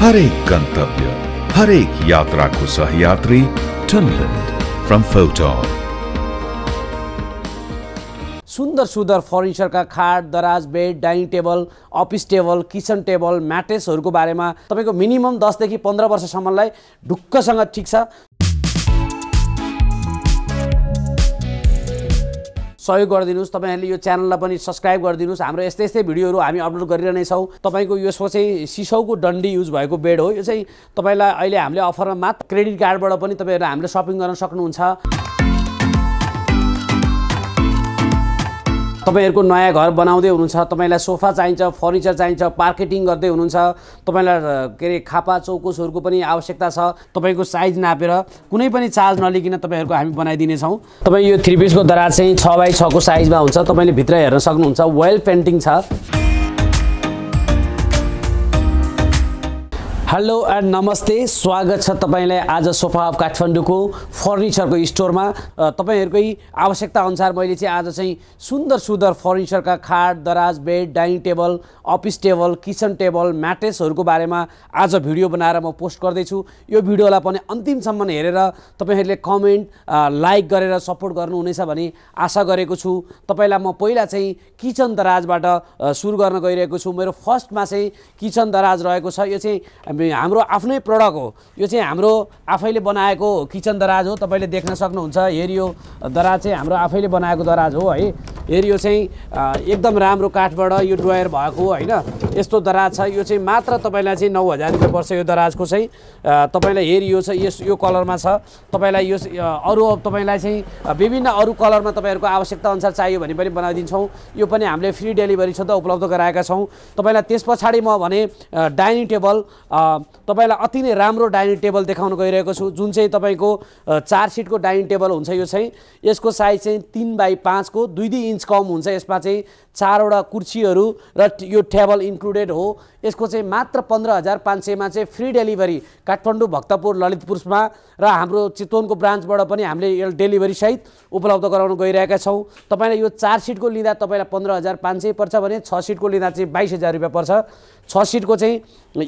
हरेक गन्तव्य हरेक यात्राको सहयात्री फ्रम फोटोन सुन्दर सुन्दर फर्निचरका खाट दराज bed dining table office table kitchen table म्याट्रेसहरूको बारेमा तपाईँको मिनिमम दसदेखि पन्ध्र वर्षसम्मलाई ढुक्कसँग ठिक छ सहयोग गरिदिनुहोस् तपाईँहरूले यो च्यानललाई पनि सब्सक्राइब गरिदिनुहोस् हाम्रो यस्तै यस्तै भिडियोहरू हामी अपलोड गरिरहनेछौँ तपाईँको यसको चाहिँ सिसौको डन्डी युज भएको बेड हो यो चाहिँ तपाईँलाई अहिले हामीले अफरमा मात्र क्रेडिट कार्डबाट पनि तपाईँहरू हामीले सपिङ गर्न सक्नुहुन्छ तपाईँहरूको नयाँ घर बनाउँदै हुनुहुन्छ तपाईँलाई सोफा चाहिन्छ फर्निचर चाहिन्छ पार्केटिङ गर्दै हुनुहुन्छ तपाईँलाई के अरे खापा चौकुसहरूको पनि आवश्यकता छ तपाईँको साइज नापेर कुनै पनि चार्ज नलिकन तपाईँहरूको हामी बनाइदिनेछौँ तपाईँ यो थ्री पिसको दराज चाहिँ छ बाई छको साइजमा हुन्छ तपाईँले भित्र हेर्न सक्नुहुन्छ वेल पेन्टिङ छ हेलो एन्ड नमस्ते स्वागत छ तपाईँलाई आज सोफा अफ काठमाडौँको फर्निचरको स्टोरमा तपाईँहरूकै आवश्यकता अनुसार मैले चाहिँ आज चाहिँ सुन्दर सुन्दर फर्निचरका खाट दराज bed dining table office table kitchen table म्याट्रेसहरूको बारेमा आज भिडियो बनाएर म पोस्ट गर्दैछु यो भिडियोलाई पनि अन्तिमसम्म हेरेर तपाईँहरूले कमेन्ट लाइक गरेर सपोर्ट गर्नुहुनेछ भन्ने आशा गरेको छु तपाईँलाई म पहिला चाहिँ किचन दराजबाट सुरु गर्न गइरहेको छु मेरो फर्स्टमा चाहिँ किचन दराज रहेको छ यो चाहिँ हाम्रो आफ्नै प्रडक्ट हो यो चाहिँ हाम्रो आफैले बनाएको किचन दराज हो तपाईँले देख्न सक्नुहुन्छ हेरियो दराज चाहिँ हाम्रो आफैले बनाएको दराज हो है हेरियो चाहिँ एकदम राम्रो काठबाट यो ड्रयर भएको होइन यस्तो दराज छ यो चाहिँ मात्र तपाईँलाई चाहिँ नौ हजार रुपियाँ पर्छ यो दराजको चाहिँ तपाईँलाई हेरियो छ यस यो कलरमा छ तपाईँलाई यो अरू तपाईँलाई चाहिँ विभिन्न अरू कलरमा तपाईँहरूको आवश्यकता अनुसार चाहियो भने पनि बनाइदिन्छौँ यो पनि हामीले फ्री डेलिभरी छ त उपलब्ध गराएका छौँ तपाईँलाई त्यस पछाडि म भने डाइनिङ टेबल तपाईँलाई अति नै राम्रो डाइनिङ टेबल देखाउन गइरहेको छु जुन चाहिँ तपाईँको चार सिटको डाइनिङ टेबल हुन्छ यो चाहिँ यसको साइज चाहिँ तिन बाई पाँचको दुई दुई इन्च कम हुन्छ यसमा चाहिँ चारवटा कुर्सीहरू र यो टेबल इन्क्लुडेड हो यसको चाहिँ मात्र पन्ध्र हजार पाँच सयमा चाहिँ फ्री डेलिभरी काठमाडौँ भक्तपुर ललितपुरमा र हाम्रो चितवनको ब्रान्चबाट पनि हामीले डेलिभरी सहित उपलब्ध गराउन गइरहेका छौँ तपाईँलाई यो चार सिटको लिँदा तपाईँलाई पन्ध्र हजार पाँच सय पर्छ भने छ सिटको लिँदा चाहिँ बाइस हजार रुपियाँ पर्छ छ सिटको चाहिँ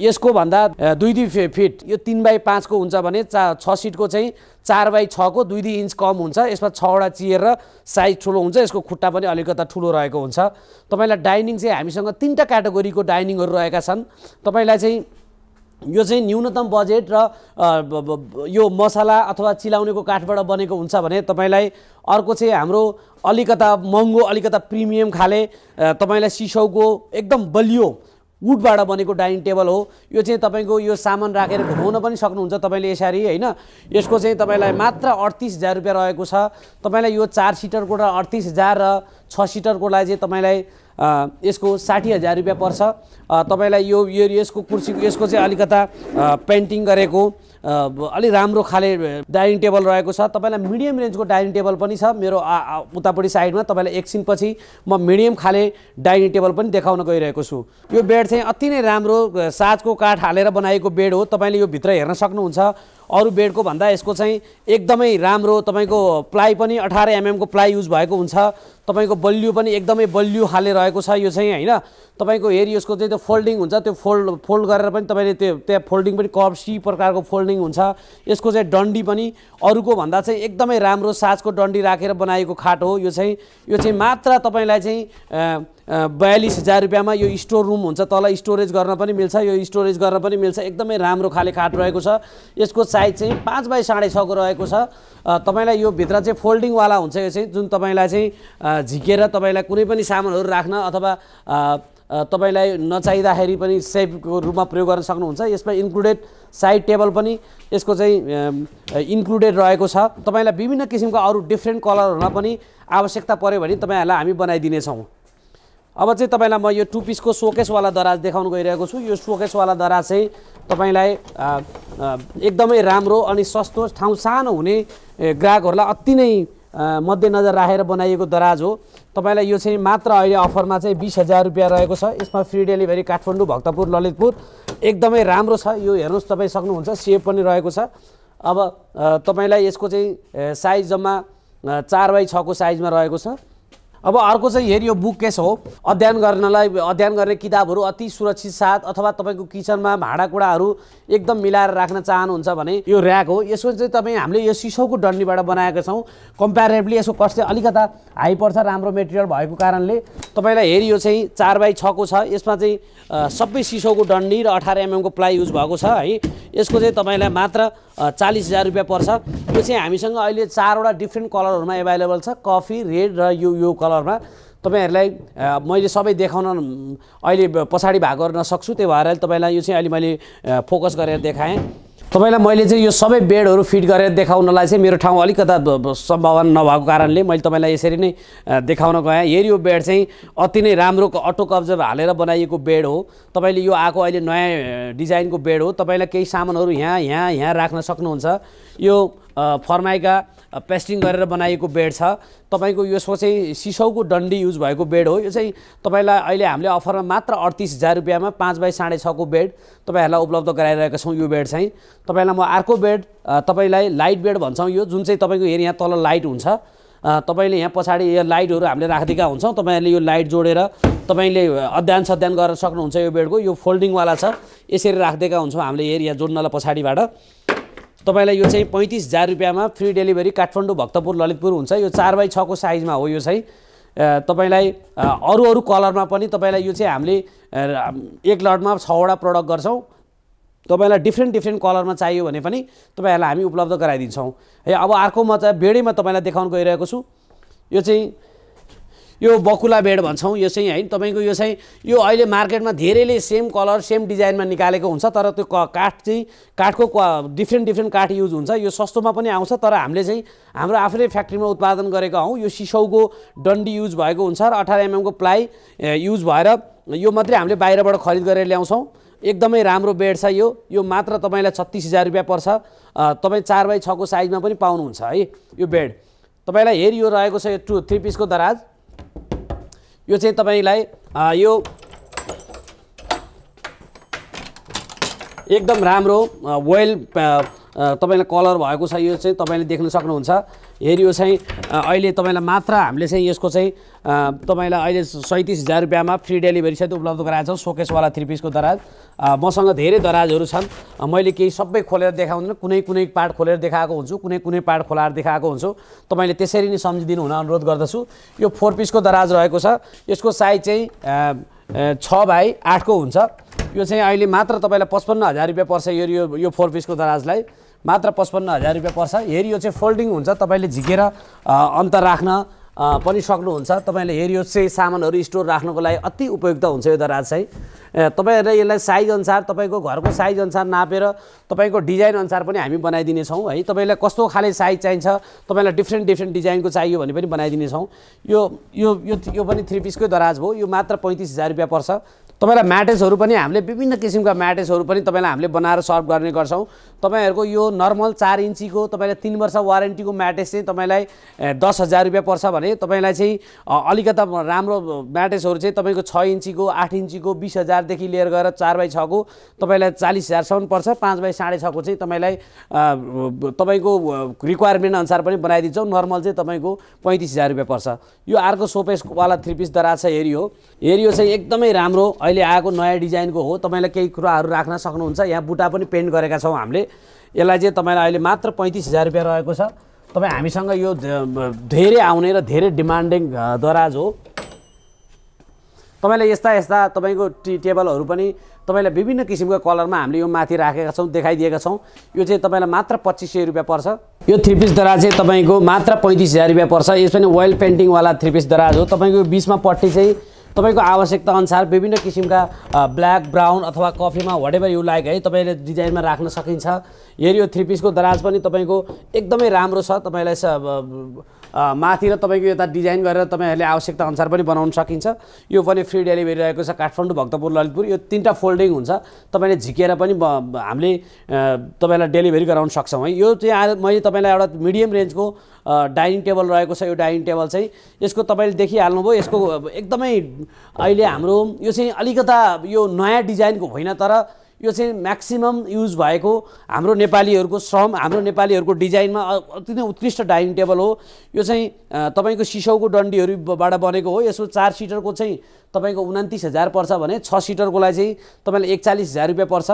यसको भन्दा दुई दुई फिट यो तिन बाई पाँचको हुन्छ भने चा छ सिटको चाहिँ चार बाई छको दुई दुई इन्च कम हुन्छ यसमा छवटा चियर र साइज ठुलो हुन्छ यसको खुट्टा पनि अलिकता ठुलो रहेको हुन्छ तपाईँलाई डाइनिङ चाहिँ हामीसँग तिनवटा क्याटेगोरीको डाइनिङहरू रहेका छन् तपाईँलाई चाहिँ यो चाहिँ न्यूनतम बजेट र यो मसाला अथवा चिलाउनेको काठबाट बनेको हुन्छ भने तपाईँलाई अर्को चाहिँ हाम्रो अलिकता महँगो अलिकता प्रिमियम खाले तपाईँलाई सिसौको एकदम बलियो वुडबाट बनेको डाइनिङ टेबल हो यो चाहिँ तपाईँको यो सामान राखेर घुमाउन पनि सक्नुहुन्छ तपाईँले यसरी होइन यसको चाहिँ तपाईँलाई मात्र अडतिस हजार रुपियाँ रहेको छ तपाईँलाई यो चार सिटरको र अडतिस हजार र छ सिटरकोलाई चाहिँ तपाईँलाई यसको साठी हजार रुपियाँ पर्छ तपाईँलाई यो यसको कुर्सीको यसको चाहिँ अलिकता पेन्टिङ गरेको अलि राम्रो खाले डाइनिङ टेबल रहेको छ तपाईँलाई मिडियम रेन्जको डाइनिङ टेबल पनि छ मेरो उतापट्टि साइडमा तपाईँलाई एकछिनपछि म मिडियम खाले डाइनिङ टेबल पनि देखाउन गइरहेको छु यो बेड चाहिँ अति नै राम्रो साजको काठ हालेर बनाएको बेड हो तपाईँले यो भित्र हेर्न सक्नुहुन्छ अरू बेडको भन्दा यसको चाहिँ एकदमै राम्रो तपाईँको प्लाइ पनि अठार एमएमको प्लाइ युज भएको हुन्छ तपाईँको बलियो पनि एकदमै बलियो हाले रहेको छ यो चाहिँ होइन तपाईँको हेरी यसको चाहिँ त्यो फोल्डिङ हुन्छ त्यो फोल्ड फोल्ड गरेर पनि तपाईँले त्यो त्यहाँ फोल्डिङ पनि सी प्रकारको फोल्डिङ हुन्छ यसको चाहिँ डन्डी पनि अरूको भन्दा चाहिँ एकदमै राम्रो साजको डन्डी राखेर बनाएको खाट हो यो चाहिँ यो चाहिँ मात्र तपाईँलाई चाहिँ बयालिस हजार रुपियाँमा यो स्टोर रुम हुन्छ तल स्टोरेज गर्न पनि मिल्छ यो स्टोरेज गर्न पनि मिल्छ एकदमै राम्रो खाले खाट रहेको छ यसको साइज चाहिँ पाँच बाई साढे छको रहेको छ तपाईँलाई यो भित्र चाहिँ फोल्डिङवाला हुन्छ यो चाहिँ जुन तपाईँलाई चाहिँ झिकेर तपाईँलाई कुनै पनि सामानहरू राख्न अथवा तपाईँलाई नचाहिँदाखेरि पनि सेफको रूपमा प्रयोग गर्न सक्नुहुन्छ यसमा इन्क्लुडेड साइड टेबल पनि यसको चाहिँ इन्क्लुडेड रहेको छ तपाईँलाई विभिन्न किसिमका अरू डिफ्रेन्ट कलरहरूमा पनि आवश्यकता पऱ्यो भने तपाईँहरूलाई हामी बनाइदिनेछौँ अब चाहिँ तपाईँलाई म यो टु पिसको सोकेसवाला दराज देखाउन गइरहेको छु यो सोकेसवाला दराज चाहिँ तपाईँलाई एकदमै राम्रो अनि सस्तो ठाउँ सानो हुने ग्राहकहरूलाई अति नै मध्यनजर राखेर बनाइएको दराज हो तपाईँलाई यो चाहिँ मात्र अहिले अफरमा चाहिँ बिस हजार रुपियाँ रहेको छ यसमा फ्री डेलिभरी काठमाडौँ भक्तपुर ललितपुर एकदमै राम्रो छ यो हेर्नुहोस् तपाईँ सक्नुहुन्छ सेप पनि रहेको छ अब तपाईँलाई यसको चाहिँ साइज जम्मा चार बाई छको साइजमा रहेको छ अब अर्को चाहिँ हेरियो बुक केस हो अध्ययन गर्नलाई अध्ययन गर्ने किताबहरू अति सुरक्षित साथ अथवा तपाईँको किचनमा भाँडाकुँडाहरू एकदम मिलाएर राख्न चाहनुहुन्छ भने यो ऱ्याक हो यसमा चाहिँ तपाईँ हामीले यो सिसोको डन्डीबाट बनाएका छौँ कम्पेरेटिभली यसको कस्ट चाहिँ अलिकता हाई पर्छ राम्रो मेटेरियल भएको कारणले तपाईँलाई यो चाहिँ चार बाई छको छ यसमा चाहिँ सबै सिसोको डन्डी र अठार एमएमको प्लाइ युज भएको छ है यसको चाहिँ तपाईँलाई मात्र चालिस हजार रुपियाँ पर्छ यो चाहिँ हामीसँग अहिले चारवटा डिफ्रेन्ट कलरहरूमा एभाइलेबल छ कफी रेड र यो यो कलरमा तपाईँहरूलाई मैले सबै देखाउन अहिले पछाडि भाग गर्न सक्छु त्यही भएर तपाईँलाई यो चाहिँ अहिले मैले फोकस गरेर देखाएँ तपाईँलाई मैले चाहिँ यो सबै बेडहरू फिट गरेर देखाउनलाई चाहिँ मेरो ठाउँ अलिकता सम्भावना नभएको कारणले मैले तपाईँलाई यसरी नै देखाउन गएँ हेर यो बेड चाहिँ अति नै राम्रो अटो कब्जा हालेर बनाइएको बेड हो तपाईँले यो आएको अहिले नयाँ डिजाइनको बेड हो तपाईँलाई केही सामानहरू यहाँ यहाँ यहाँ राख्न सक्नुहुन्छ यो फर्माइका पेस्टिङ गरेर बनाइएको बेड छ तपाईँको यसको चाहिँ सिसौको डन्डी युज भएको बेड हो यो चाहिँ तपाईँलाई अहिले हामीले अफरमा मात्र अडतिस हजार रुपियाँमा पाँच बाई साढे छको बेड तपाईँहरूलाई उपलब्ध गराइरहेका छौँ यो बेड चाहिँ तपाईँलाई म अर्को बेड तपाईँलाई लाइट बेड भन्छौँ यो जुन चाहिँ तपाईँको हेरी यहाँ तल लाइट हुन्छ तपाईँले यहाँ पछाडि यो लाइटहरू हामीले राखिदिएका हुन्छौँ तपाईँहरूले यो लाइट जोडेर तपाईँले अध्ययन सध्यान गर्न सक्नुहुन्छ यो बेडको यो फोल्डिङवाला छ यसरी राखिदिएका हुन्छौँ हामीले एरिया जोड्नलाई पछाडिबाट तपाईँलाई यो चाहिँ पैँतिस हजार रुपियाँमा फ्री डेलिभरी काठमाडौँ भक्तपुर ललितपुर हुन्छ यो चार बाई छको साइजमा हो यो चाहिँ तपाईँलाई अरू अरू कलरमा पनि तपाईँलाई यो चाहिँ हामीले एक लटमा छवटा प्रडक्ट गर्छौँ तपाईँलाई डिफ्रेन्ट डिफ्रेन्ट कलरमा चाहियो भने पनि तपाईँहरूलाई हामी उपलब्ध गराइदिन्छौँ है अब अर्को म चाहिँ बेडैमा तपाईँलाई देखाउन गइरहेको छु यो चाहिँ यो बकुला बेड भन्छौँ यो चाहिँ होइन तपाईँको यो चाहिँ यो अहिले मार्केटमा धेरैले सेम कलर सेम डिजाइनमा निकालेको हुन्छ तर त्यो काठ चाहिँ काठको डिफ्रेन्ट डिफ्रेन्ट काठ युज हुन्छ यो सस्तोमा पनि आउँछ तर हामीले चाहिँ हाम्रो आफ्नै फ्याक्ट्रीमा उत्पादन गरेका हौँ यो सिसौको डन्डी युज भएको हुन्छ र अठार एमएमको mm प्लाइ युज भएर यो मात्रै हामीले बाहिरबाट खरिद गरेर ल्याउँछौँ एकदमै राम्रो बेड छ यो यो मात्र तपाईँलाई छत्तिस हजार रुपियाँ पर्छ तपाईँ चार बाई छको साइजमा पनि पाउनुहुन्छ है यो बेड तपाईँलाई हेर यो रहेको छ यो टु थ्री पिसको दराज यो चाहिँ तपाईँलाई यो एकदम राम्रो वेल तपाईँलाई कलर भएको छ यो चाहिँ तपाईँले देख्न सक्नुहुन्छ हेरि चाहिँ अहिले तपाईँलाई मात्र हामीले चाहिँ यसको चाहिँ तपाईँलाई अहिले सैँतिस हजार रुपियाँमा फ्री डेलिभरी सहित उपलब्ध गराएको छौँ सोकेसवाला थ्री पिसको दराज मसँग धेरै दराजहरू छन् मैले केही सबै खोलेर देखाउँदिनँ कुनै कुनै पार्ट खोलेर देखाएको हुन्छु कुनै कुनै पार्ट खोलाएर देखाएको हुन्छु तपाईँले त्यसरी नै सम्झिदिनु हुन अनुरोध गर्दछु यो फोर पिसको दराज रहेको छ यसको साइज चाहिँ छ बाई आठको हुन्छ यो चाहिँ अहिले मात्र तपाईँलाई पचपन्न हजार रुपियाँ पर्छ यो यो फोर पिसको दराजलाई मात्र पचपन्न हजार रुपियाँ पर्छ यो चाहिँ फोल्डिङ हुन्छ तपाईँले झिकेर अन्त राख्न पनि सक्नुहुन्छ तपाईँले हेरियो चाहिँ सामानहरू स्टोर राख्नुको लागि अति उपयुक्त हुन्छ यो दराज चाहिँ तपाईँहरूले यसलाई साइज अनुसार तपाईँको घरको साइज अनुसार नापेर तपाईँको डिजाइन अनुसार पनि हामी बनाइदिनेछौँ है तपाईँलाई कस्तो खाले साइज चाहिन्छ तपाईँलाई डिफ्रेन्ट डिफ्रेन्ट डिजाइनको चाहियो भने पनि बनाइदिनेछौँ यो यो यो यो पनि थ्री पिसकै दराज हो यो मात्र पैँतिस हजार रुपियाँ पर्छ तपाईँलाई म्याटेसहरू पनि हामीले विभिन्न किसिमका म्याटेसहरू पनि तपाईँलाई हामीले बनाएर सर्भ गर्ने गर्छौँ तपाईँहरूको यो नर्मल चार इन्चीको तपाईँलाई तिन वर्ष वारेन्टीको म्याटेस चाहिँ तपाईँलाई दस हजार रुपियाँ पर्छ भने तपाईँलाई चाहिँ अलिकता राम्रो म्याटेसहरू चाहिँ तपाईँको छ इन्चीको आठ इन्चीको बिस हजार हजारदेखि लिएर गएर चार बाई छको तपाईँलाई चालिस हजारसम्म पर्छ पाँच बाई साढे छको चाहिँ तपाईँलाई तपाईँको रिक्वायरमेन्ट अनुसार पनि बनाइदिन्छौँ नर्मल चाहिँ तपाईँको पैँतिस हजार रुपियाँ पर्छ यो अर्को सोपेसवाला थ्री पिस दराज छ हो हेरियो चाहिँ एकदमै राम्रो अहिले आएको नयाँ डिजाइनको हो तपाईँलाई केही कुराहरू राख्न सक्नुहुन्छ यहाँ बुटा पनि पेन्ट गरेका छौँ हामीले यसलाई चाहिँ तपाईँलाई अहिले मात्र पैँतिस हजार रुपियाँ रहेको छ तपाईँ हामीसँग यो धेरै आउने र धेरै डिमान्डिङ दराज हो तपाईँले यस्ता यस्ता तपाईँको टी टेबलहरू पनि तपाईँलाई विभिन्न किसिमको कलरमा हामीले यो माथि राखेका छौँ देखाइदिएका छौँ यो चाहिँ तपाईँलाई मात्र पच्चिस सय रुपियाँ पर्छ यो थ्री पिस दराज चाहिँ तपाईँको मात्र पैँतिस हजार रुपियाँ पर्छ यस पनि वाइल पेन्टिङवाला थ्री पिस दराज हो तपाईँको बिचमा पट्टी चाहिँ तपाईँको आवश्यकता अनुसार विभिन्न किसिमका ब्ल्याक ब्राउन अथवा कफीमा वाट एभर यु लाइक है तपाईँले डिजाइनमा राख्न सकिन्छ यदि यो थ्री पिसको दराज पनि तपाईँको एकदमै राम्रो छ तपाईँलाई माथि र तपाईँको यता डिजाइन गरेर तपाईँहरूले आवश्यकता अनुसार पनि बनाउन सकिन्छ यो पनि फ्री डेलिभरी रहेको छ काठमाडौँ भक्तपुर ललितपुर यो तिनवटा फोल्डिङ हुन्छ तपाईँले झिकेर पनि हामीले तपाईँलाई डेलिभरी गराउन सक्छौँ है यो चाहिँ मैले तपाईँलाई एउटा मिडियम रेन्जको डाइनिङ टेबल रहेको छ यो डाइनिङ टेबल चाहिँ यसको तपाईँले देखिहाल्नुभयो यसको एकदमै अहिले हाम्रो यो चाहिँ अलिकता यो नयाँ डिजाइनको होइन तर यो चाहिँ म्याक्सिमम् युज भएको हाम्रो नेपालीहरूको श्रम हाम्रो नेपालीहरूको डिजाइनमा अति नै उत्कृष्ट डाइनिङ टेबल हो यो चाहिँ तपाईँको सिसौको डन्डीहरूबाट बनेको हो यसको चार सिटरको चाहिँ तपाईँको उन्तिस हजार पर्छ भने छ सिटरको लागि चाहिँ तपाईँलाई एकचालिस हजार रुपियाँ पर्छ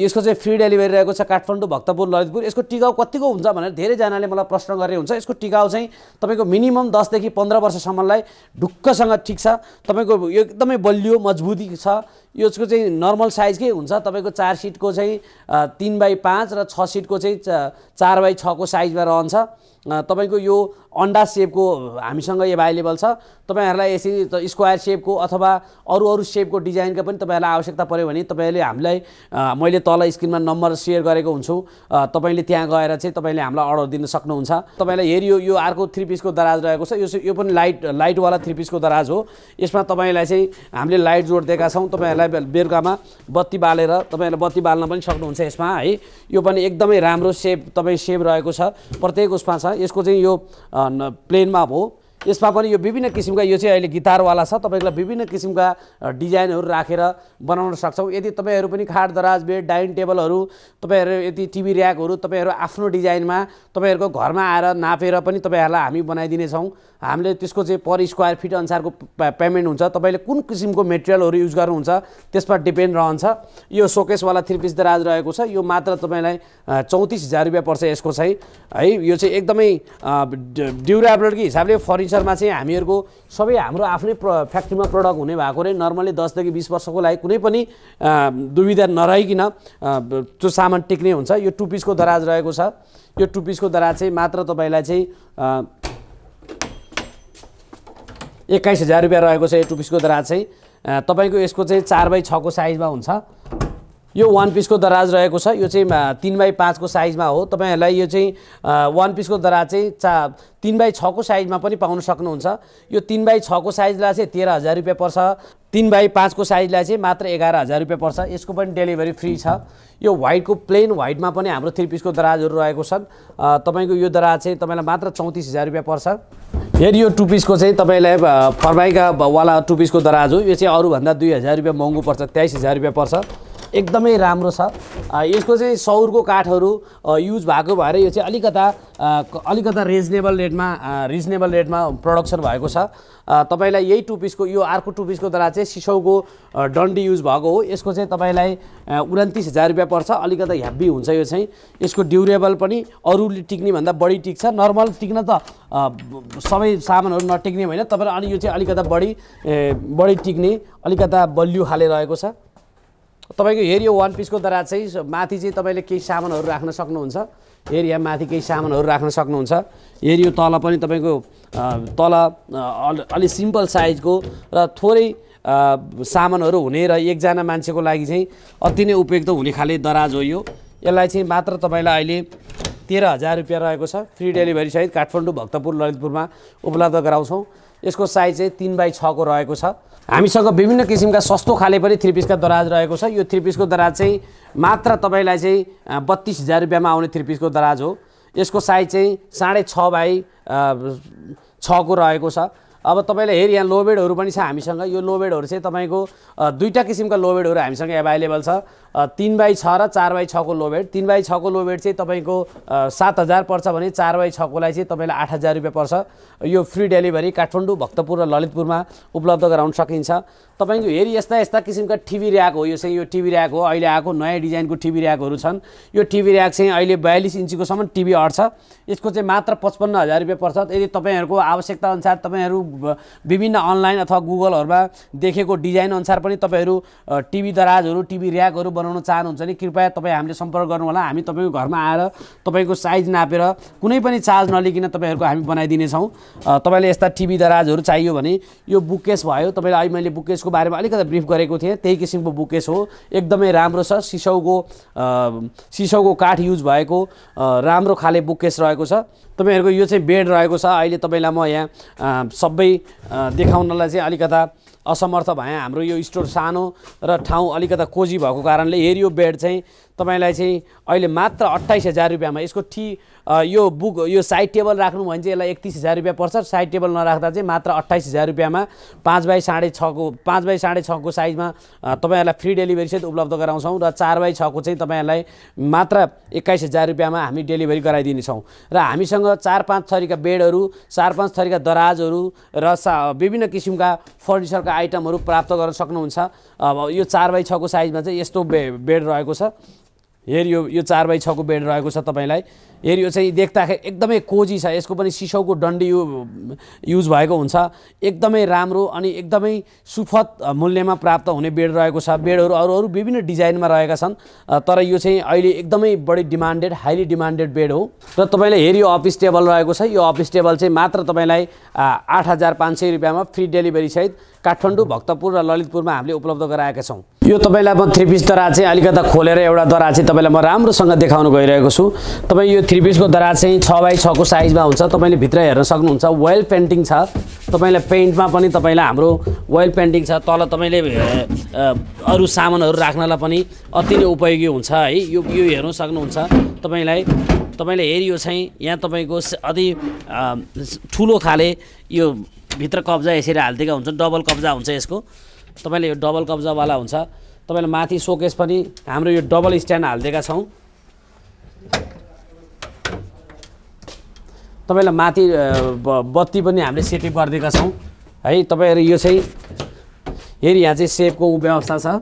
यसको चाहिँ फ्री डेलिभरी रहेको छ काठमाडौँ भक्तपुर ललितपुर यसको टिकाउ कतिको हुन्छ भनेर धेरैजनाले मलाई प्रश्न गरे हुन्छ यसको टिकाउ चाहिँ तपाईँको मिनिमम दसदेखि पन्ध्र वर्षसम्मलाई ढुक्कसँग ठिक छ तपाईँको यो एकदमै बलियो मजबुती छ यसको चाहिँ नर्मल साइजकै हुन्छ तपाईँको चार सिटको चाहिँ तिन बाई पाँच र छ सिटको चाहिँ चार बाई छको साइजमा रहन्छ तपाईँको यो अन्डा सेपको हामीसँग एभाइलेबल छ तपाईँहरूलाई यसरी स्क्वायर सेपको अथवा अरू अरू सेपको डिजाइनका पनि तपाईँहरूलाई आवश्यकता पऱ्यो भने तपाईँहरूले हामीलाई मैले तल स्क्रिनमा नम्बर सेयर गरेको हुन्छु तपाईँले त्यहाँ गएर चाहिँ तपाईँले हामीलाई अर्डर दिन सक्नुहुन्छ तपाईँलाई हेरियो यो अर्को थ्री पिसको दराज रहेको छ यो यो पनि लाइट लाइटवाला थ्री पिसको दराज हो यसमा तपाईँलाई चाहिँ हामीले लाइट जोड दिएका छौँ तपाईँहरूलाई बेलुकामा बत्ती बालेर तपाईँहरूले बत्ती बाल्न पनि सक्नुहुन्छ यसमा है यो पनि एकदमै राम्रो सेप तपाईँ सेप रहेको छ प्रत्येक उसमा छ यसको चाहिँ यो प्लेनमा भयो यसमा पनि यो विभिन्न किसिमका यो चाहिँ अहिले गिटारवाला छ तपाईँलाई विभिन्न किसिमका डिजाइनहरू राखेर बनाउन सक्छौँ यदि तपाईँहरू पनि खाट दराज बेड डाइनिङ टेबलहरू तपाईँहरू यति टिभी ऱ्याकहरू तपाईँहरू आफ्नो डिजाइनमा तपाईँहरूको घरमा आएर नापेर पनि तपाईँहरूलाई हामी बनाइदिनेछौँ हामीले त्यसको चाहिँ पर स्क्वायर फिट अनुसारको पेमेन्ट हुन्छ तपाईँले कुन किसिमको मेटेरियलहरू युज गर्नुहुन्छ त्यसमा डिपेन्ड रहन्छ यो सोकेसवाला थ्री पिस दराज रहेको छ यो मात्र तपाईँलाई चौतिस हजार रुपियाँ पर्छ यसको चाहिँ है यो चाहिँ एकदमै ड्युरेबलकै हिसाबले फरि परिसरमा चाहिँ हामीहरूको सबै हाम्रो आफ्नै प्र फ्याक्ट्रीमा प्रडक्ट हुने भएकोले नर्मली दसदेखि बिस वर्षको लागि कुनै पनि दुविधा नरहिकन त्यो सामान टेक्ने हुन्छ यो टु पिसको दराज रहेको छ यो टु पिसको दराज चाहिँ मात्र तपाईँलाई चाहिँ एक्काइस हजार रुपियाँ रहेको छ यो टु पिसको दराज चाहिँ तपाईँको यसको चाहिँ चार बाई छको साइजमा हुन्छ यो वान पिसको दराज रहेको छ यो चाहिँ तिन बाई पाँचको साइजमा हो तपाईँहरूलाई यो चाहिँ वान पिसको दराज चाहिँ चा तिन बाई छको साइजमा पनि पाउन सक्नुहुन्छ यो तिन बाई छको साइजलाई चाहिँ तेह्र हजार रुपियाँ पर्छ तिन बाई पाँचको साइजलाई चाहिँ मात्र एघार हजार रुपियाँ पर्छ यसको पनि डेलिभरी फ्री छ यो व्हाइटको प्लेन व्हाइटमा पनि हाम्रो थ्री पिसको दराजहरू रहेको छन् तपाईँको यो दराज चाहिँ तपाईँलाई मात्र चौतिस हजार रुपियाँ पर्छ फेरि यो टु पिसको चाहिँ तपाईँलाई फरमाइका वाला टु पिसको दराज हो यो चाहिँ अरूभन्दा दुई हजार रुपियाँ महँगो पर्छ तेइस हजार रुपियाँ पर्छ एकदमै राम्रो छ यसको चाहिँ सौरको काठहरू युज भएको भएर यो चाहिँ अलिकता अलिकता रिजनेबल रेटमा रिजनेबल रेटमा प्रडक्सन भएको छ तपाईँलाई यही टु पिसको यो अर्को टु पिसको द्वारा चाहिँ सिसौको डन्डी युज भएको हो यसको चाहिँ तपाईँलाई उन्तिस हजार रुपियाँ पर्छ अलिकता ह्याप्पी हुन्छ यो चाहिँ यसको ड्युरेबल पनि अरूले टिक्ने भन्दा बढी टिक्छ नर्मल टिक्न त सबै सामानहरू नटिक्ने होइन तपाईँलाई अनि यो चाहिँ अलिकता बढी बढी टिक्ने अलिकता बलियो खाले रहेको छ तपाईँको हेरियो वान पिसको दरा चाहिँ माथि चाहिँ तपाईँले केही सामानहरू राख्न सक्नुहुन्छ एरिया माथि केही सामानहरू राख्न सक्नुहुन्छ एरियो तल पनि तपाईँको तल अलि सिम्पल साइजको र थोरै सामानहरू हुने र एकजना मान्छेको लागि चाहिँ अति नै उपयुक्त हुने खाले दराज हो यो यसलाई चाहिँ मात्र तपाईँलाई अहिले तेह्र हजार रुपियाँ रहेको छ फ्री डेलिभरी सहित काठमाडौँ भक्तपुर ललितपुरमा उपलब्ध गराउँछौँ यसको साइज चाहिँ तिन बाई छको रहेको छ हामीसँग विभिन्न किसिमका सस्तो खाले पनि थ्री पिसका दराज रहेको छ यो थ्री पिसको दराज चाहिँ मात्र तपाईँलाई चाहिँ बत्तिस हजार रुपियाँमा आउने थ्री पिसको दराज हो यसको साइज चाहिँ साढे छ बाई छको रहेको छ अब तपाईँले हेरि यहाँ लोबेडहरू पनि छ हामीसँग यो लोबेडहरू चाहिँ तपाईँको दुईवटा किसिमका लोबेडहरू हामीसँग एभाइलेबल छ तिन बाई छ र चार बाई छको लोबेड तिन बाई छको लोबेड चाहिँ तपाईँको सात हजार पर्छ भने चार बाई छकोलाई चाहिँ तपाईँलाई आठ हजार रुपियाँ पर्छ यो फ्री डेलिभरी काठमाडौँ भक्तपुर र ललितपुरमा उपलब्ध गराउन सकिन्छ तपाईँको हेरी यस्ता यस्ता किसिमका टिभी ऱ्याक हो यो चाहिँ यो टिभी ऱ्याक हो अहिले आएको नयाँ डिजाइनको टिभी ऱ्याकहरू छन् यो टिभी ऱ्याक चाहिँ अहिले बयालिस इन्चीकोसम्म टिभी अट्छ यसको चाहिँ मात्र पचपन्न हजार रुपियाँ पर्छ यदि तपाईँहरूको आवश्यकता अनुसार तपाईँहरू विभिन्न अनलाइन अथवा गुगलहरूमा देखेको डिजाइन अनुसार पनि तपाईँहरू टिभी दराजहरू टिभी ऱ्याकहरू बनाउन चाहनुहुन्छ भने कृपया तपाईँ हामीले सम्पर्क गर्नु होला हामी तपाईँको घरमा आएर तपाईँको साइज नापेर कुनै पनि चार्ज नलिकन तपाईँहरूको हामी बनाइदिनेछौँ तपाईँले यस्ता टिभी दराजहरू चाहियो भने यो बुकेस भयो तपाईँलाई अहिले मैले बुकेसको बारेमा अलिकति ब्रिफ गरेको थिएँ त्यही किसिमको बुकेस हो एकदमै राम्रो छ सिसौको सिसौको काठ युज भएको राम्रो खाले बुकेस रहेको छ तपाईँहरूको यो चाहिँ बेड रहेको छ अहिले तपाईँलाई म यहाँ सबै देखाउनलाई चाहिँ अलिकता असमर्थ भएँ हाम्रो यो स्टोर सानो र ठाउँ अलिकता कोजी भएको कारणले हेरियो बेड चाहिँ तपाईँलाई चाहिँ अहिले मात्र अट्ठाइस हजार रुपियाँमा यसको ठी यो बुक यो साइड टेबल राख्नु भने चाहिँ यसलाई एकतिस हजार रुपियाँ पर्छ साइड टेबल नराख्दा चाहिँ मात्र अट्ठाइस हजार रुपियाँमा पाँच बाई साढे छको पाँच बाई साढे छको साइजमा तपाईँहरूलाई फ्री डेलिभरी डेलिभरीसहित उपलब्ध गराउँछौँ र चार बाई छको चाहिँ तपाईँहरूलाई मात्र एक्काइस हजार रुपियाँमा हामी डेलिभरी गराइदिनेछौँ र हामीसँग चार पाँच थरीका बेडहरू चार पाँच थरीका दराजहरू र सा विभिन्न किसिमका फर्निचरका आइटमहरू प्राप्त गर्न सक्नुहुन्छ अब यो चार बाई छको साइजमा चाहिँ यस्तो बे बेड रहेको छ हेर यो यो चार बाई छको बेड रहेको छ तपाईँलाई हेर यो चाहिँ देख्दाखेरि एकदमै कोजी छ यसको पनि सिसौको डन्डी यु युज भएको हुन्छ एकदमै राम्रो अनि एकदमै सुफत मूल्यमा प्राप्त हुने बेड रहेको छ बेडहरू अरू अरू विभिन्न डिजाइनमा रहेका छन् तर यो चाहिँ अहिले एकदमै बढी डिमान्डेड हाइली डिमान्डेड बेड हो र तपाईँले हेर यो अफिस टेबल रहेको छ यो अफिस टेबल चाहिँ मात्र तपाईँलाई आठ हजार पाँच सय रुपियाँमा फ्री डेलिभरी सहित काठमाडौँ भक्तपुर र ललितपुरमा हामीले उपलब्ध गराएका छौँ यो तपाईँलाई म थ्री पिस दरा चाहिँ अलिकता खोलेर एउटा दरा चाहिँ तपाईँलाई म राम्रोसँग देखाउनु गइरहेको छु तपाईँ यो थ्री पिसको दरा चाहिँ छ बाई छको साइजमा हुन्छ तपाईँले भित्र हेर्न सक्नुहुन्छ वेल पेन्टिङ छ तपाईँलाई पेन्टमा पनि तपाईँलाई हाम्रो वेल पेन्टिङ छ तल तपाईँले अरू सामानहरू राख्नलाई पनि अति नै उपयोगी हुन्छ है यो यो हेर्न सक्नुहुन्छ तपाईँलाई तपाईँले हेरियो चाहिँ यहाँ तपाईँको अति ठुलो खाले यो भित्र कब्जा यसरी हालिदिएका हुन्छ डबल कब्जा हुन्छ यसको तपाईँले यो डबल कब्जावाला हुन्छ तपाईँले माथि सोकेस पनि हाम्रो यो डबल स्ट्यान्ड हालिदिएका छौँ तपाईँलाई माथि बत्ती पनि हामीले सेटिङ गरिदिएका छौँ है तपाईँहरू यो चाहिँ हेरि यहाँ चाहिँ सेपको व्यवस्था छ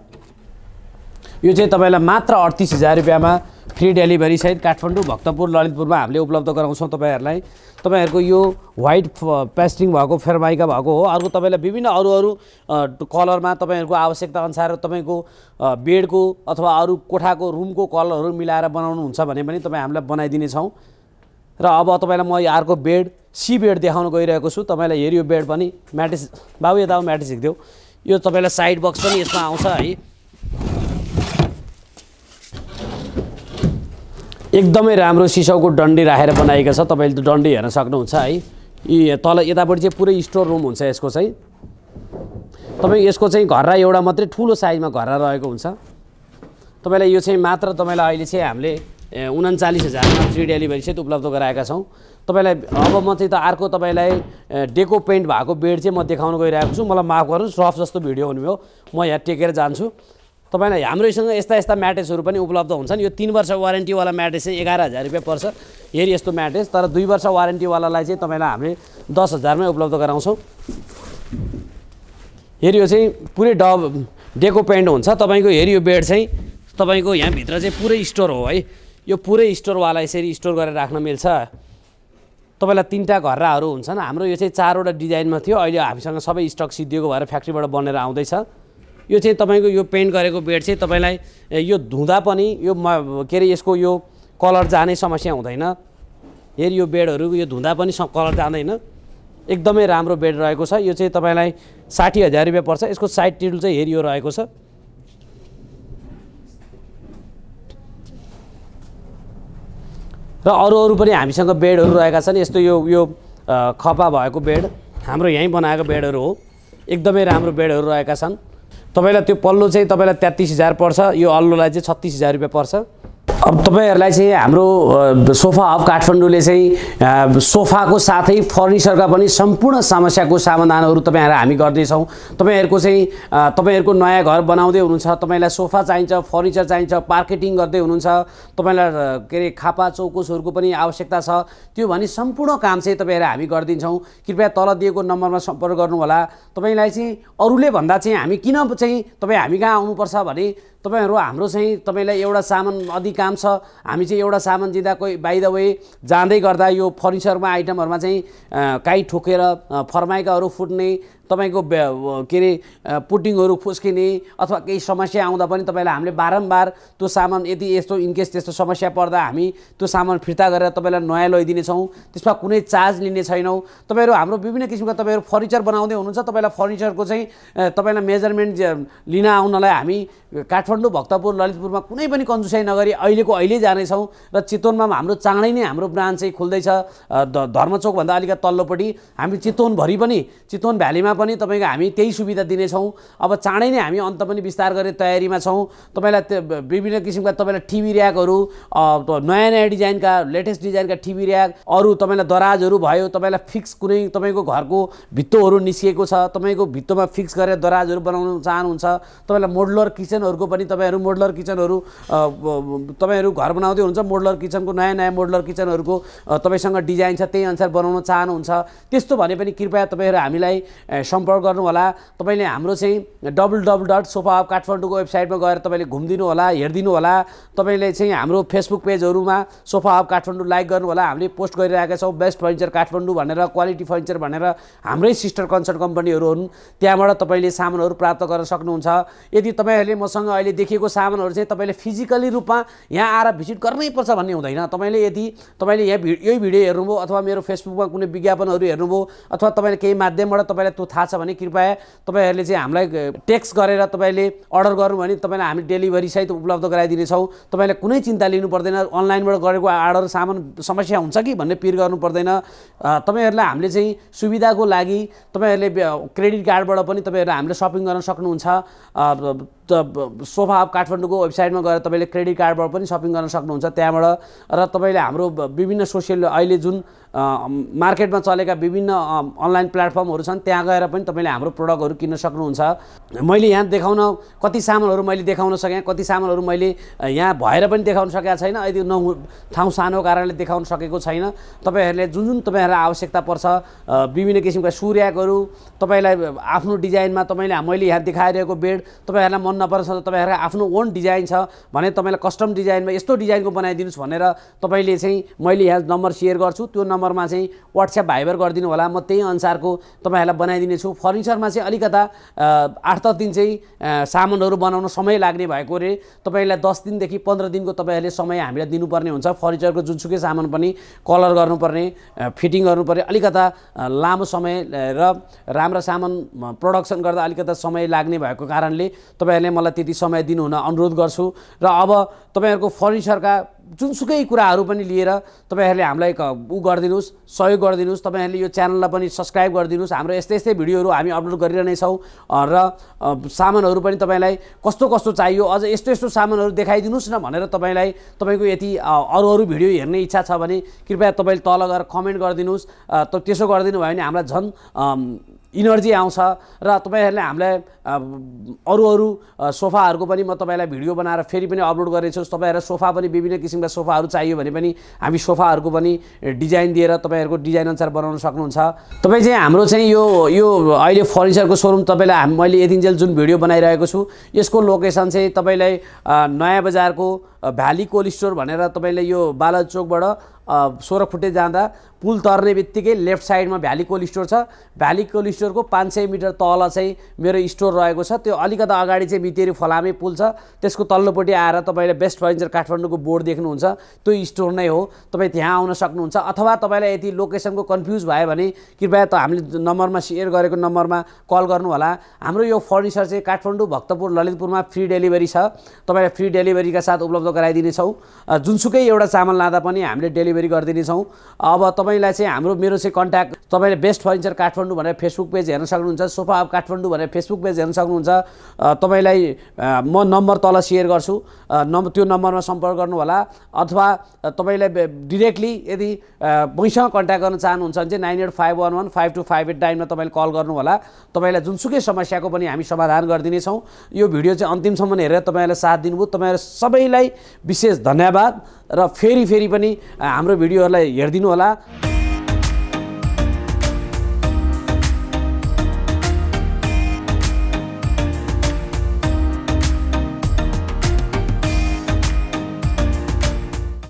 यो चाहिँ तपाईँलाई मात्र अडतिस हजार रुपियाँमा फ्री डेलिभरी सहित काठमाडौँ भक्तपुर ललितपुरमा हामीले उपलब्ध गराउँछौँ तपाईँहरूलाई तपाईँहरूको यो व्हाइट पेस्टिङ भएको फेरमाइका भएको हो अर्को तपाईँलाई विभिन्न अरू अरू कलरमा तपाईँहरूको आवश्यकता अनुसार तपाईँको बेडको अथवा अरू कोठाको रुमको कलरहरू मिलाएर बनाउनुहुन्छ भने पनि तपाईँ हामीलाई बनाइदिनेछौँ र अब तपाईँलाई म अर्को बेड सी बेड देखाउन गइरहेको छु तपाईँलाई हेऱ्यो बेड पनि म्याटिस बाबु यता म्याटिस हेरिदेऊ यो तपाईँलाई साइड बक्स पनि यसमा आउँछ है एकदमै राम्रो सिसाउको डन्डी राखेर बनाएको छ तपाईँले त डन्डी हेर्न सक्नुहुन्छ है यी तल यतापट्टि चाहिँ पुरै स्टोर रुम हुन्छ यसको चाहिँ तपाईँ यसको चाहिँ घररा एउटा मात्रै ठुलो साइजमा घररा रहेको हुन्छ तपाईँलाई यो चाहिँ मात्र तपाईँलाई अहिले चाहिँ हामीले उन्चालिस हजारमा फ्री डेलिभरी चाहिँ उपलब्ध गराएका छौँ तपाईँलाई अब म चाहिँ त अर्को तपाईँलाई डेको पेन्ट भएको बेड चाहिँ म देखाउन गइरहेको छु मलाई माफ गर्नुहोस् रफ जस्तो भिडियो हुनुभयो म यहाँ टेकेर जान्छु तपाईँलाई हाम्रैसँग यस्ता यस्ता म्याटेसहरू पनि उपलब्ध हुन्छन् यो तिन वर्ष वारेन्टीवाला म्याटेस चाहिँ एघार हजार रुपियाँ पर्छ हेरी यस्तो म्याटेस तर दुई वर्ष वारेन्टीवालालाई चाहिँ तपाईँलाई हामीले दस हजारमै उपलब्ध गराउँछौँ हेरि यो चाहिँ पुरै डब डेको पेन्ट हुन्छ तपाईँको हेरि यो बेड चाहिँ तपाईँको यहाँभित्र चाहिँ पुरै स्टोर हो है यो पुरै स्टोरवाला यसरी स्टोर गरेर राख्न मिल्छ तपाईँलाई तिनवटा घरहरू हुन्छन् हाम्रो यो चाहिँ चारवटा डिजाइनमा थियो अहिले हामीसँग सबै स्टक सिद्धिएको भएर फ्याक्ट्रीबाट बनेर आउँदैछ यो चाहिँ तपाईँको यो पेन्ट गरेको बेड चाहिँ तपाईँलाई यो धुँदा पनि यो के अरे यसको यो कलर जाने समस्या हुँदैन हेरि यो बेडहरू यो धुँदा पनि कलर जाँदैन एकदमै राम्रो बेड रहेको छ यो चाहिँ तपाईँलाई साठी हजार रुपियाँ पर्छ यसको साइड टेबल चाहिँ हेरि यो रहेको छ र अरू अरू पनि हामीसँग बेडहरू रहेका छन् यस्तो यो यो खपा भएको बेड हाम्रो यहीँ बनाएको बेडहरू हो एकदमै राम्रो बेडहरू रहेका छन् तपाईँलाई त्यो पल्लो चाहिँ तपाईँलाई तेत्तिस हजार पर्छ यो अल्लोलाई चाहिँ छत्तिस हजार रुपियाँ पर्छ अब तपाईँहरूलाई चाहिँ हाम्रो सोफा अफ काठमाडौँले चाहिँ सोफाको साथै फर्निचरका पनि सम्पूर्ण समस्याको समाधानहरू तपाईँहरू हामी गर्दैछौँ तपाईँहरूको चाहिँ तपाईँहरूको नयाँ घर बनाउँदै हुनुहुन्छ तपाईँलाई सोफा चाहिन्छ फर्निचर चाहिन्छ पार्केटिङ गर्दै हुनुहुन्छ तपाईँलाई के अरे खापा चौकुसहरूको पनि आवश्यकता छ त्यो भने सम्पूर्ण काम चाहिँ तपाईँहरू हामी गरिदिन्छौँ कृपया तल दिएको नम्बरमा सम्पर्क गर्नुहोला तपाईँलाई चाहिँ अरूले भन्दा चाहिँ हामी किन चाहिँ तपाईँ हामी कहाँ आउनुपर्छ भने तपाईँहरू हाम्रो चाहिँ तपाईँलाई एउटा सामान अधिक काम छ हामी चाहिँ एउटा सामान दिँदा कोही बाई द वे जाँदै गर्दा यो फर्निचरमा आइटमहरूमा चाहिँ काहीँ ठोकेर फर्माइकाहरू फुट्ने तपाईँको के अरे पुटिङहरू फुस्किने अथवा केही समस्या आउँदा पनि तपाईँलाई हामीले बारम्बार त्यो सामान यति यस्तो इनकेस त्यस्तो समस्या पर्दा हामी त्यो सामान फिर्ता गरेर तपाईँलाई नयाँ लैदिनेछौँ त्यसमा कुनै चार्ज लिने छैनौँ तपाईँहरू हाम्रो विभिन्न किसिमका तपाईँहरू फर्निचर बनाउँदै हुनुहुन्छ तपाईँलाई फर्निचरको चाहिँ तपाईँलाई मेजरमेन्ट लिन आउनलाई हामी काठमाडौँ भक्तपुर ललितपुरमा कुनै पनि कन्जुसाइ नगरी अहिलेको अहिले जानेछौँ र चितवनमा हाम्रो चाँडै नै हाम्रो ब्रान्च चाहिँ खुल्दैछ धर्मचोकभन्दा अलिकति तल्लोपट्टि हामी चितवनभरि पनि चितवन भ्यालीमा पनि तपाईँको हामी त्यही सुविधा दिनेछौँ अब चाँडै नै हामी अन्त पनि विस्तार गर्ने तयारीमा छौँ तपाईँलाई विभिन्न किसिमका तपाईँलाई टिभी ऱ्याकहरू नयाँ नयाँ डिजाइनका लेटेस्ट डिजाइनका टिभी ऱ्याक अरू तपाईँलाई दराजहरू भयो तपाईँलाई फिक्स कुनै तपाईँको घरको भित्तोहरू निस्किएको छ तपाईँको भित्तोमा फिक्स गरेर दराजहरू बनाउन चाहनुहुन्छ तपाईँलाई मोडलर किचनहरूको पनि तपाईँहरू मोडलर किचनहरू तपाईँहरू घर बनाउँदै हुनुहुन्छ मोडलर किचनको नयाँ नयाँ मोडलर किचनहरूको तपाईँसँग डिजाइन छ त्यही अनुसार बनाउन चाहनुहुन्छ त्यस्तो भने पनि कृपया तपाईँहरू हामीलाई सम्पर्क गर्नुहोला तपाईँले हाम्रो चाहिँ W W dot sofa of काठमाडौँको वेबसाइटमा गएर तपाईँले घुमिदिनु होला हेरिदिनु होला तपाईँले चाहिँ हाम्रो फेसबुक पेजहरूमा सोफा अफ काठमाडौँ लाइक गर्नु होला हामीले पोस्ट गरिरहेका छौँ बेस्ट फर्निचर काठमाडौँ भनेर क्वालिटी फर्निचर भनेर हाम्रै सिस्टर कन्सर्न कम्पनीहरू हुन् त्यहाँबाट तपाईँले सामानहरू प्राप्त गर्न सक्नुहुन्छ यदि तपाईँहरूले मसँग अहिले देखिएको सामानहरू चाहिँ तपाईँले फिजिकली रूपमा यहाँ आएर भिजिट गर्नैपर्छ भन्ने हुँदैन तपाईँले यदि तपाईँले यहाँ यही भिडियो हेर्नुभयो अथवा मेरो फेसबुकमा कुनै विज्ञापनहरू हेर्नुभयो अथवा तपाईँले केही माध्यमबाट तपाईँलाई थाहा छ भने कृपया तपाईँहरूले चाहिँ हामीलाई टेक्स्ट गरेर तपाईँले अर्डर गर्नु भने तपाईँलाई हामी डेलिभरी सहित उपलब्ध गराइदिनेछौँ तपाईँलाई कुनै चिन्ता लिनु पर्दैन अनलाइनबाट गरेको अर्डर सामान समस्या हुन्छ कि भन्ने पिर गर्नु पर्दैन तपाईँहरूलाई हामीले चाहिँ सुविधाको लागि तपाईँहरूले क्रेडिट कार्डबाट पनि तपाईँहरूले हामीले सपिङ गर्न सक्नुहुन्छ सोफा काठमाडौँको वेबसाइटमा गएर तपाईँले क्रेडिट कार्डबाट पनि सपिङ गर्न सक्नुहुन्छ त्यहाँबाट र तपाईँले हाम्रो विभिन्न सोसियल अहिले जुन मार्केटमा चलेका विभिन्न अनलाइन प्लेटफर्महरू छन् त्यहाँ गएर गएर पनि तपाईँले हाम्रो प्रडक्टहरू किन्न सक्नुहुन्छ मैले यहाँ देखाउन कति सामानहरू मैले देखाउन सकेँ कति सामानहरू मैले यहाँ भएर पनि देखाउन सकेको छैन अहिले नहु ठाउँ सानो कारणले देखाउन सकेको छैन तपाईँहरूले जुन जुन तपाईँहरूलाई आवश्यकता पर्छ विभिन्न किसिमका सूर्याकहरू तपाईँलाई आफ्नो डिजाइनमा तपाईँले मैले यहाँ देखाइरहेको बेड तपाईँहरूलाई मन नपर्छ तपाईँहरूको आफ्नो ओन डिजाइन छ भने तपाईँलाई कस्टम डिजाइनमा यस्तो डिजाइनको बनाइदिनुहोस् भनेर तपाईँले चाहिँ मैले यहाँ नम्बर सेयर गर्छु त्यो नम्बरमा चाहिँ वाट्सएप भाइबर गरिदिनु होला म त्यही अनुसारको तपाईँहरूलाई बनाइदिने छु फर्निचरमा चाहिँ अलिकता आठ दस दिन चाहिँ सामानहरू बनाउन समय लाग्ने भएको अरे तपाईँलाई दस दिनदेखि पन्ध्र दिनको तपाईँहरूले समय हामीलाई दिनुपर्ने हुन्छ फर्निचरको जुनसुकै सामान पनि कलर गर्नुपर्ने फिटिङ गर्नुपर्ने अलिकता लामो समय र राम्रो सामान प्रडक्सन गर्दा अलिकता समय लाग्ने भएको कारणले तपाईँहरूले मलाई त्यति समय दिनुहुन अनुरोध गर्छु र अब तपाईँहरूको फर्निचरका जुनसुकै कुराहरू पनि लिएर तपाईँहरूले हामीलाई ऊ गरिदिनुहोस् सहयोग गरिदिनुहोस् तपाईँहरूले यो च्यानललाई पनि सब्सक्राइब गरिदिनुहोस् हाम्रो यस्तै यस्तै भिडियोहरू हामी अपलोड गरिरहनेछौँ र सामानहरू पनि तपाईँलाई कस्तो कस्तो चाहियो अझ यस्तो यस्तो सामानहरू देखाइदिनुहोस् न भनेर तपाईँलाई तपाईँको यति अरू अरू भिडियो हेर्ने इच्छा छ भने कृपया तपाईँले तल गएर कमेन्ट गरिदिनुहोस् त्यसो गरिदिनु भयो भने हामीलाई झन् इनर्जी आउँछ र तपाईँहरूले हामीलाई अरू अरू सोफाहरूको पनि म तपाईँलाई भिडियो बनाएर फेरि पनि अपलोड छु तपाईँहरूलाई सोफा पनि विभिन्न किसिमका सोफाहरू चाहियो भने पनि हामी सोफाहरूको पनि डिजाइन दिएर तपाईँहरूको डिजाइन अनुसार बनाउन सक्नुहुन्छ तपाईँ चाहिँ हाम्रो चाहिँ यो यो अहिले फर्निचरको सोरुम तपाईँलाई हामी मैले यतिन्जेल जुन भिडियो बनाइरहेको छु यसको लोकेसन चाहिँ तपाईँलाई नयाँ बजारको भ्याली कोल्ड स्टोर भनेर तपाईँले यो बाला चोकबाट सोह्र फुटे जाँदा पुल तर्ने बित्तिकै लेफ्ट साइडमा भ्याली कोल स्टोर छ भ्याली कोल स्टोरको पाँच सय मिटर तल चाहिँ मेरो स्टोर रहेको छ त्यो अलिकता अगाडि चाहिँ मितेरी फलामै पुल छ त्यसको तल्लोपट्टि आएर तपाईँले बेस्ट फर्निचर काठमाडौँको बोर्ड देख्नुहुन्छ त्यो स्टोर नै हो तपाईँ त्यहाँ आउन सक्नुहुन्छ अथवा तपाईँलाई यति लोकेसनको कन्फ्युज भयो भने कृपया त हामीले नम्बरमा सेयर गरेको नम्बरमा कल गर्नुहोला हाम्रो यो फर्निचर चाहिँ काठमाडौँ भक्तपुर ललितपुरमा फ्री डेलिभरी छ तपाईँलाई फ्री डेलिभरीका साथ उपलब्ध गराइदिनेछौँ जुनसुकै एउटा चामल लाँदा पनि हामीले डेलिभरी गरिदिनेछौँ अब तपाईँ तपाईँलाई चाहिँ हाम्रो मेरो चाहिँ कन्ट्याक्ट तपाईँले बेस्ट फर्निचर काठमाडौँ भनेर फेसबुक पेज हेर्न सक्नुहुन्छ सोफा अफ काठमाडौँ भनेर फेसबुक पेज हेर्न सक्नुहुन्छ तपाईँलाई म नम्बर तल सेयर गर्छु नम्बर त्यो नम्बरमा सम्पर्क गर्नुहोला अथवा तपाईँलाई डिरेक्टली यदि मैसँग कन्ट्याक्ट गर्न चाहनुहुन्छ भने चाहिँ nine eight five one one five two five eight नाइनमा तपाईँले कल गर्नुहोला तपाईँलाई जुनसुकै समस्याको पनि हामी समाधान गरिदिनेछौँ यो भिडियो चाहिँ अन्तिमसम्म हेरेर तपाईँहरूलाई साथ दिनुभयो तपाईँहरू सबैलाई विशेष धन्यवाद र फेरि फेरि पनि हाम्रो भिडियोहरूलाई होला